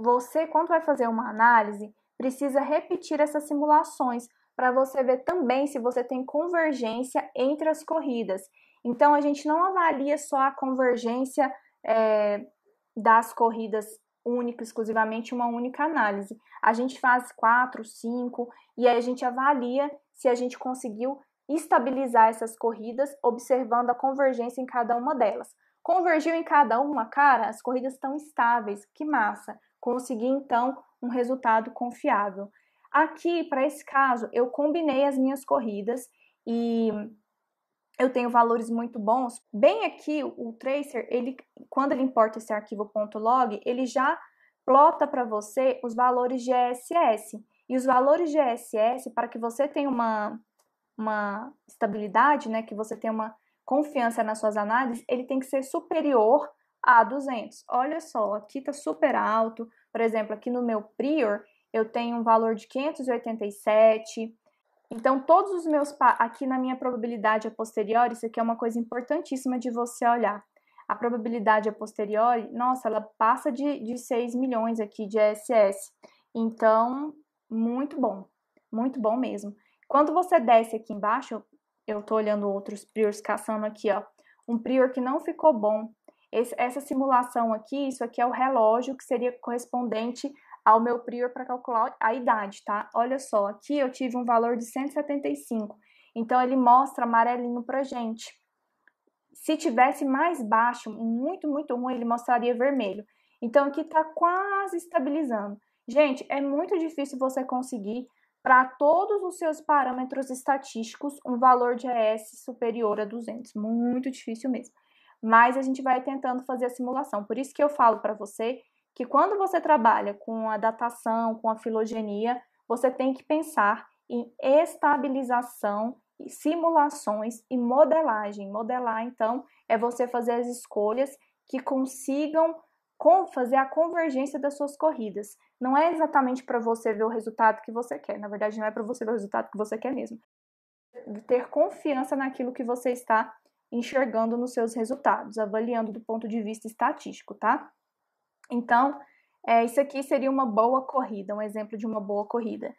Você, quando vai fazer uma análise, precisa repetir essas simulações para você ver também se você tem convergência entre as corridas. Então, a gente não avalia só a convergência é, das corridas única, exclusivamente uma única análise. A gente faz quatro, cinco, e aí a gente avalia se a gente conseguiu estabilizar essas corridas, observando a convergência em cada uma delas. Convergiu em cada uma, cara, as corridas estão estáveis, que massa. Consegui então um resultado confiável. Aqui, para esse caso, eu combinei as minhas corridas e eu tenho valores muito bons. Bem aqui, o Tracer, ele, quando ele importa esse arquivo .log, ele já plota para você os valores de ESS. E os valores de ESS, para que você tenha uma, uma estabilidade, né, que você tenha uma confiança nas suas análises, ele tem que ser superior a 200. Olha só, aqui está super alto. Por exemplo, aqui no meu prior, eu tenho um valor de 587. Então, todos os meus... Aqui na minha probabilidade a posteriori, isso aqui é uma coisa importantíssima de você olhar. A probabilidade a posteriori, nossa, ela passa de, de 6 milhões aqui de ESS. Então, muito bom. Muito bom mesmo. Quando você desce aqui embaixo, eu tô olhando outros priors caçando aqui, ó. Um prior que não ficou bom. Esse, essa simulação aqui, isso aqui é o relógio que seria correspondente ao meu prior para calcular a idade, tá? Olha só, aqui eu tive um valor de 175. Então ele mostra amarelinho pra gente. Se tivesse mais baixo, muito, muito ruim, ele mostraria vermelho. Então aqui tá quase estabilizando. Gente, é muito difícil você conseguir para todos os seus parâmetros estatísticos um valor de ES superior a 200. Muito difícil mesmo. Mas a gente vai tentando fazer a simulação. Por isso que eu falo para você que quando você trabalha com a datação, com a filogenia, você tem que pensar em estabilização, simulações e modelagem. Modelar, então, é você fazer as escolhas que consigam fazer a convergência das suas corridas não é exatamente para você ver o resultado que você quer. Na verdade, não é para você ver o resultado que você quer mesmo. Ter confiança naquilo que você está enxergando nos seus resultados, avaliando do ponto de vista estatístico, tá? Então, é, isso aqui seria uma boa corrida, um exemplo de uma boa corrida.